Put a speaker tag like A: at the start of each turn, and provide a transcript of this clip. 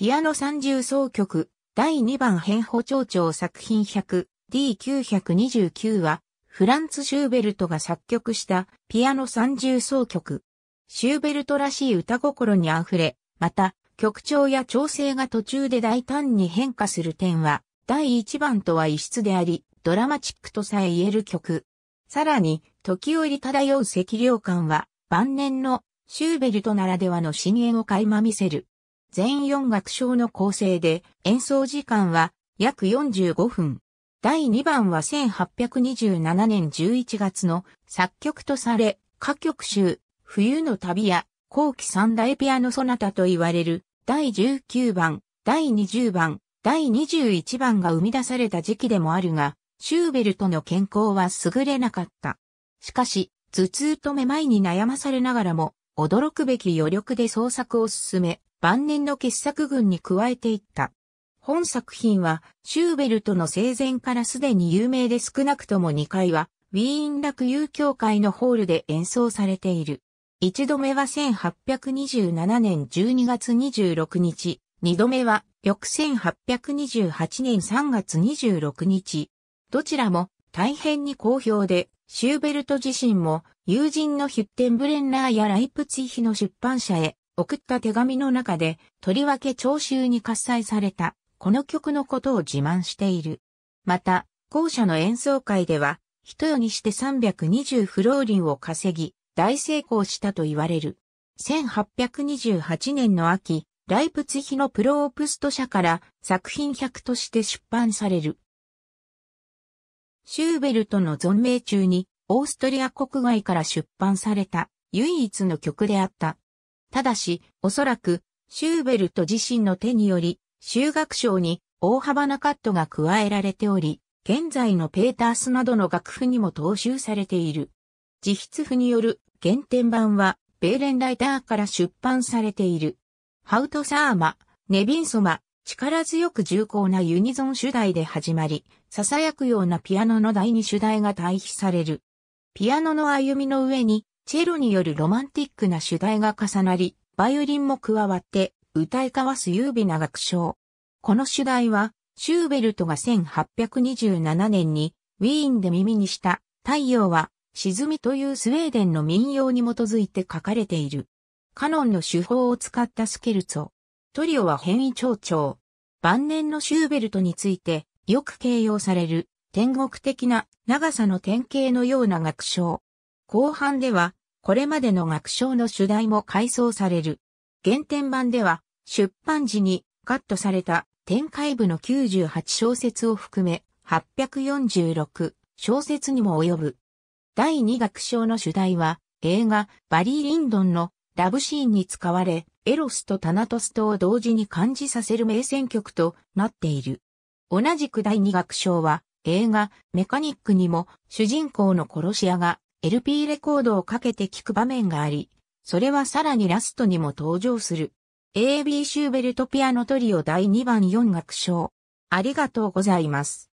A: ピアノ三重奏曲、第2番変補長調作品 100D929 は、フランツ・シューベルトが作曲したピアノ三重奏曲。シューベルトらしい歌心に溢れ、また、曲調や調整が途中で大胆に変化する点は、第1番とは異質であり、ドラマチックとさえ言える曲。さらに、時折漂う赤涼感は、晩年のシューベルトならではの深淵を垣間見せる。全4楽章の構成で、演奏時間は約45分。第2番は1827年11月の作曲とされ、歌曲集、冬の旅や、後期三大ピアノソナタと言われる、第19番、第20番、第21番が生み出された時期でもあるが、シューベルトの健康は優れなかった。しかし、頭痛とめまいに悩まされながらも、驚くべき余力で創作を進め、晩年の傑作群に加えていった。本作品は、シューベルトの生前からすでに有名で少なくとも2回は、ウィーンユー協会のホールで演奏されている。一度目は1827年12月26日、二度目は翌1828年3月26日。どちらも大変に好評で、シューベルト自身も友人のヒュッテンブレンラーやライプツィヒの出版社へ送った手紙の中で、とりわけ聴衆に喝采された、この曲のことを自慢している。また、校舎の演奏会では、一夜にして320フローリンを稼ぎ、大成功したと言われる。1828年の秋、ライプツヒのプロオプスト社から作品100として出版される。シューベルトの存命中にオーストリア国外から出版された唯一の曲であった。ただし、おそらく、シューベルト自身の手により、修学賞に大幅なカットが加えられており、現在のペータースなどの楽譜にも踏襲されている。自筆譜による原点版は、ベーレンライターから出版されている。ハウトサーマ、ネビンソマ、力強く重厚なユニゾン主題で始まり、囁くようなピアノの第二主題が対比される。ピアノの歩みの上にチェロによるロマンティックな主題が重なり、バイオリンも加わって歌い交わす優美な楽章。この主題は、シューベルトが1827年にウィーンで耳にした太陽は沈みというスウェーデンの民謡に基づいて書かれている。カノンの手法を使ったスケルツォ。トリオは変異蝶々。晩年のシューベルトについてよく形容される天国的な長さの典型のような楽章。後半ではこれまでの学章の主題も改装される。原点版では、出版時にカットされた展開部の98小節を含め、846小節にも及ぶ。第2学章の主題は、映画、バリー・リンドンのラブシーンに使われ、エロスとタナトスとを同時に感じさせる名選曲となっている。同じく第2楽章は、映画、メカニックにも主人公の殺し屋が LP レコードをかけて聴く場面があり、それはさらにラストにも登場する。AB シューベルトピアノトリオ第2番4楽章。ありがとうございます。